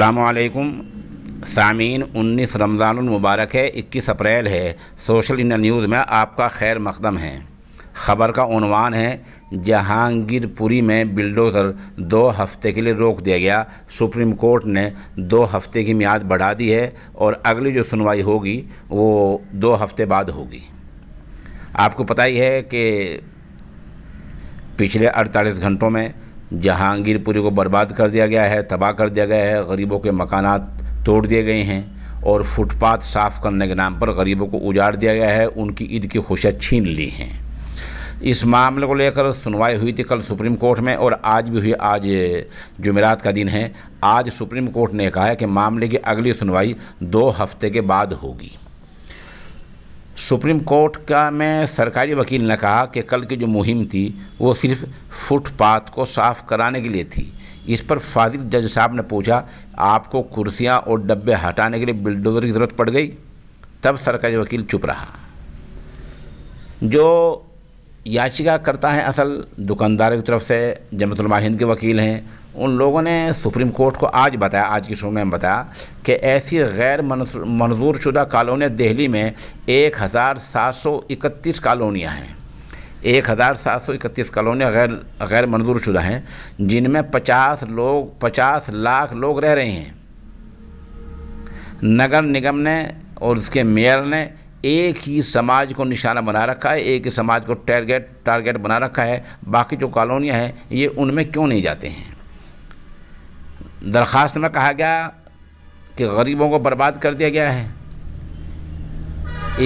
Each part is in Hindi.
अल्लाम सामीन उन्नीस रमज़ान मुबारक है इक्कीस अप्रैल है सोशल इंडिया न्यूज़ में आपका खैर मकदम है खबर का उनवान है जहांगीरपुरी में बिल्डोज़र दो हफ्ते के लिए रोक दिया गया सुप्रीम कोर्ट ने दो हफ्ते की मियाद बढ़ा दी है और अगली जो सुनवाई होगी वो दो हफ्ते बाद होगी आपको पता ही है कि पिछले अड़तालीस घंटों में जहांगीरपुरी को बर्बाद कर दिया गया है तबाह कर दिया गया है गरीबों के मकानात तोड़ दिए गए हैं और फुटपाथ साफ करने के नाम पर गरीबों को उजाड़ दिया गया है उनकी ईद की खुशियाँ छीन ली हैं इस मामले को लेकर सुनवाई हुई थी कल सुप्रीम कोर्ट में और आज भी हुई आज जुमेरात का दिन है आज सुप्रीम कोर्ट ने कहा है कि मामले की अगली सुनवाई दो हफ्ते के बाद होगी सुप्रीम कोर्ट का में सरकारी वकील ने कहा कि कल की जो मुहिम थी वो सिर्फ फुटपाथ को साफ कराने के लिए थी इस पर फाजिल जज साहब ने पूछा आपको कुर्सियां और डब्बे हटाने के लिए बिल्डोजर की ज़रूरत पड़ गई तब सरकारी वकील चुप रहा जो याचिका करता है असल दुकानदारों की तरफ से जमतुलमा हिंद के वकील हैं उन लोगों ने सुप्रीम कोर्ट को आज बताया आज की शुरू में बताया कि ऐसी गैर मंजूर शुदा कॉलोनियाँ दिल्ली में एक हज़ार सात सौ इकतीस कॉलोनियाँ हैं एक हज़ार सात सौ इकतीस कॉलोनियाँ गैर गैर मंजूर शुदा हैं जिनमें पचास लोग पचास लाख लोग रह रहे हैं नगर निगम ने और उसके मेयर ने एक ही समाज को निशाना बना रखा है एक ही समाज को टारगेट टारगेट बना रखा है बाकी जो कॉलोनियाँ हैं ये उनमें क्यों नहीं जाते हैं दरख्वास्त में कहा गया कि गरीबों को बर्बाद कर दिया गया है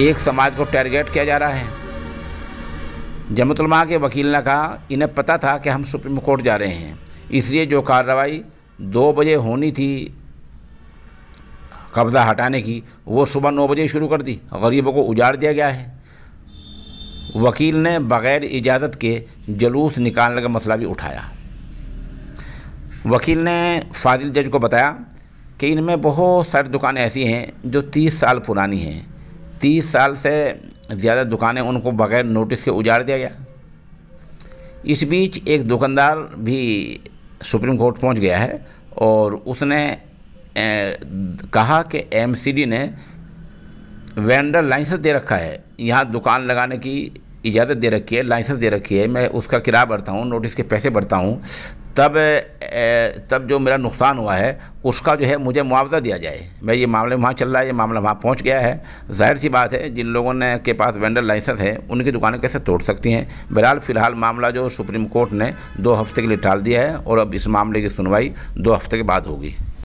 एक समाज को टारगेट किया जा रहा है जमतुलमा के वकील ने कहा इन्हें पता था कि हम सुप्रीम कोर्ट जा रहे हैं इसलिए जो कार्रवाई दो बजे होनी थी कब्जा हटाने की वो सुबह नौ बजे शुरू कर दी गरीबों को उजाड़ दिया गया है वकील ने बग़ैर इजाज़त के जलूस निकालने का मसला भी उठाया वकील ने फाजिल जज को बताया कि इनमें बहुत सारी दुकानें ऐसी हैं जो तीस साल पुरानी हैं तीस साल से ज़्यादा दुकानें उनको बग़ैर नोटिस के उजाड़ दिया गया इस बीच एक दुकानदार भी सुप्रीम कोर्ट पहुंच गया है और उसने कहा कि एमसीडी ने वेंडर लाइसेंस दे रखा है यहाँ दुकान लगाने की इजाज़त दे रखी है लाइसेंस दे रखी है मैं उसका किराया भरता हूँ नोटिस के पैसे भरता हूँ तब तब जो मेरा नुकसान हुआ है उसका जो है मुझे मुआवजा दिया जाए मैं ये मामले वहाँ चल रहा है ये मामला वहाँ पहुँच गया है जाहिर सी बात है जिन लोगों ने के पास वेंडर लाइसेंस है उनकी दुकानें कैसे तोड़ सकती हैं बहरहाल फ़िलहाल मामला जो सुप्रीम कोर्ट ने दो हफ्ते के लिए टाल दिया है और अब इस मामले की सुनवाई दो हफ्ते के बाद होगी